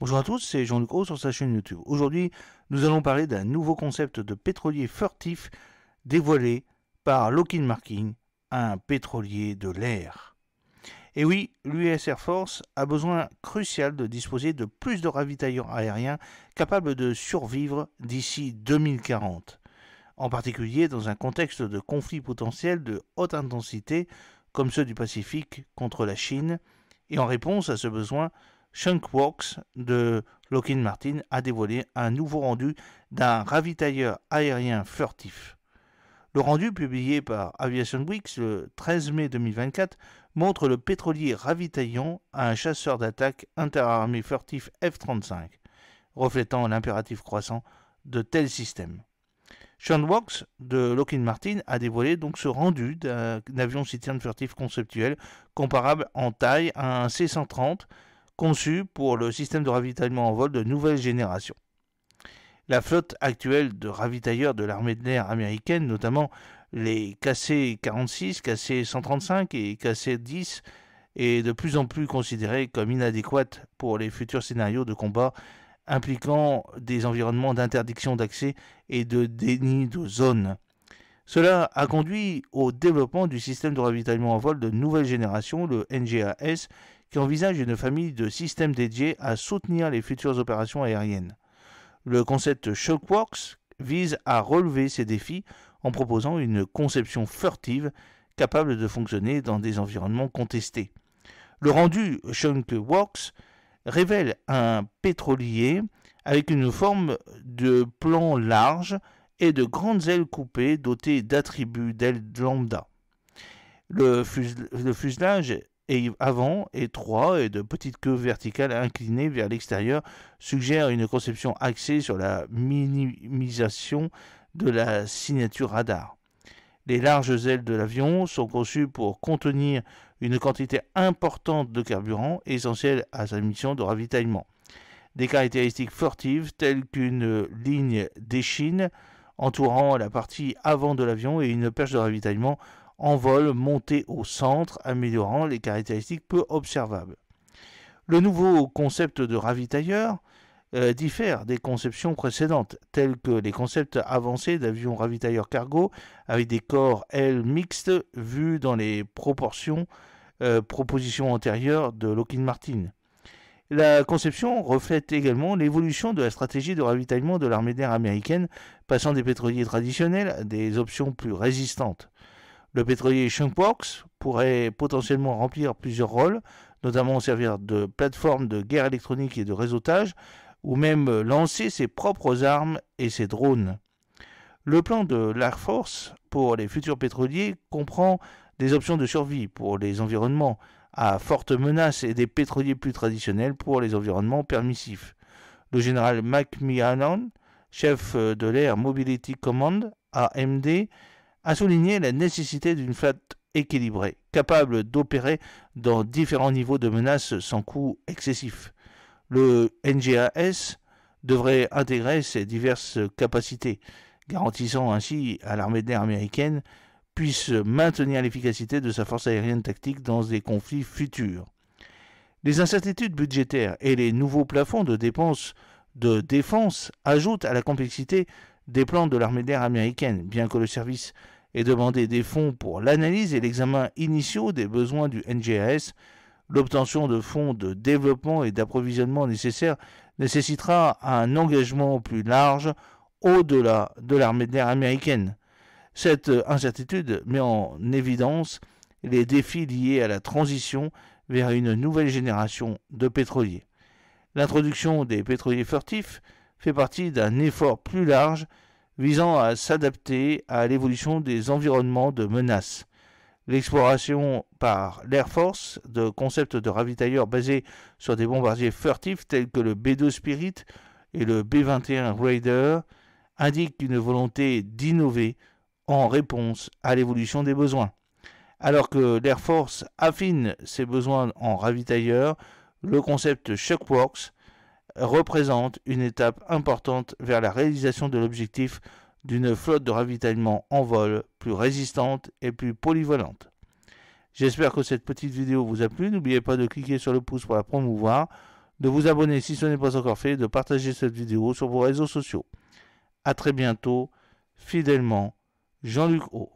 Bonjour à tous, c'est Jean-Luc sur sa chaîne YouTube. Aujourd'hui, nous allons parler d'un nouveau concept de pétrolier furtif dévoilé par Lockheed Martin, un pétrolier de l'air. Et oui, l'US Air Force a besoin crucial de disposer de plus de ravitailleurs aériens capables de survivre d'ici 2040, en particulier dans un contexte de conflits potentiels de haute intensité comme ceux du Pacifique contre la Chine, et en réponse à ce besoin, Works de Lockheed Martin a dévoilé un nouveau rendu d'un ravitailleur aérien furtif. Le rendu publié par Aviation Week le 13 mai 2024 montre le pétrolier ravitaillant à un chasseur d'attaque interarmée furtif F-35, reflétant l'impératif croissant de tels systèmes. Sean Walks de Lockheed Martin a dévoilé donc ce rendu d'un avion citerne furtif conceptuel comparable en taille à un C-130 conçu pour le système de ravitaillement en vol de nouvelle génération. La flotte actuelle de ravitailleurs de l'armée de l'air américaine, notamment les KC-46, KC-135 et KC-10, est de plus en plus considérée comme inadéquate pour les futurs scénarios de combat impliquant des environnements d'interdiction d'accès et de déni de zone. Cela a conduit au développement du système de ravitaillement en vol de nouvelle génération, le NGAS, qui envisage une famille de systèmes dédiés à soutenir les futures opérations aériennes. Le concept Shockworks vise à relever ces défis en proposant une conception furtive capable de fonctionner dans des environnements contestés. Le rendu Shockworks révèle un pétrolier avec une forme de plan large et de grandes ailes coupées dotées d'attributs d'ailes lambda. Le, fuselage avant étroit et de petites queues verticales inclinées vers l'extérieur suggèrent une conception axée sur la minimisation de la signature radar. Les larges ailes de l'avion sont conçues pour contenir une quantité importante de carburant essentielle à sa mission de ravitaillement. Des caractéristiques fortives telles qu'une ligne d'échine entourant la partie avant de l'avion et une perche de ravitaillement en vol monté au centre, améliorant les caractéristiques peu observables. Le nouveau concept de ravitailleur euh, diffère des conceptions précédentes, telles que les concepts avancés d'avions ravitailleurs cargo avec des corps ailes mixtes vus dans les proportions euh, propositions antérieures de Lockheed Martin. La conception reflète également l'évolution de la stratégie de ravitaillement de l'armée d'air américaine, passant des pétroliers traditionnels à des options plus résistantes. Le pétrolier Shunkworks pourrait potentiellement remplir plusieurs rôles, notamment servir de plateforme de guerre électronique et de réseautage, ou même lancer ses propres armes et ses drones. Le plan de l'Air Force pour les futurs pétroliers comprend des options de survie pour les environnements à forte menace et des pétroliers plus traditionnels pour les environnements permissifs. Le général McMahon, chef de l'Air Mobility Command, AMD, a souligné la nécessité d'une flotte équilibrée, capable d'opérer dans différents niveaux de menaces sans coût excessif. Le NGAS devrait intégrer ces diverses capacités, garantissant ainsi à l'armée de l'air américaine puisse maintenir l'efficacité de sa force aérienne tactique dans des conflits futurs. Les incertitudes budgétaires et les nouveaux plafonds de dépenses de défense ajoutent à la complexité des plans de l'armée d'air américaine, bien que le service ait demandé des fonds pour l'analyse et l'examen initiaux des besoins du NGS, L'obtention de fonds de développement et d'approvisionnement nécessaires nécessitera un engagement plus large au-delà de l'armée d'air américaine. Cette incertitude met en évidence les défis liés à la transition vers une nouvelle génération de pétroliers. L'introduction des pétroliers furtifs fait partie d'un effort plus large visant à s'adapter à l'évolution des environnements de menace. L'exploration par l'Air Force de concepts de ravitailleurs basés sur des bombardiers furtifs tels que le B-2 Spirit et le B-21 Raider indique une volonté d'innover en réponse à l'évolution des besoins. Alors que l'Air Force affine ses besoins en ravitailleurs, le concept Shockworks représente une étape importante vers la réalisation de l'objectif d'une flotte de ravitaillement en vol plus résistante et plus polyvalente. J'espère que cette petite vidéo vous a plu. N'oubliez pas de cliquer sur le pouce pour la promouvoir, de vous abonner si ce n'est pas encore fait, de partager cette vidéo sur vos réseaux sociaux. A très bientôt, fidèlement, Jean-Luc O.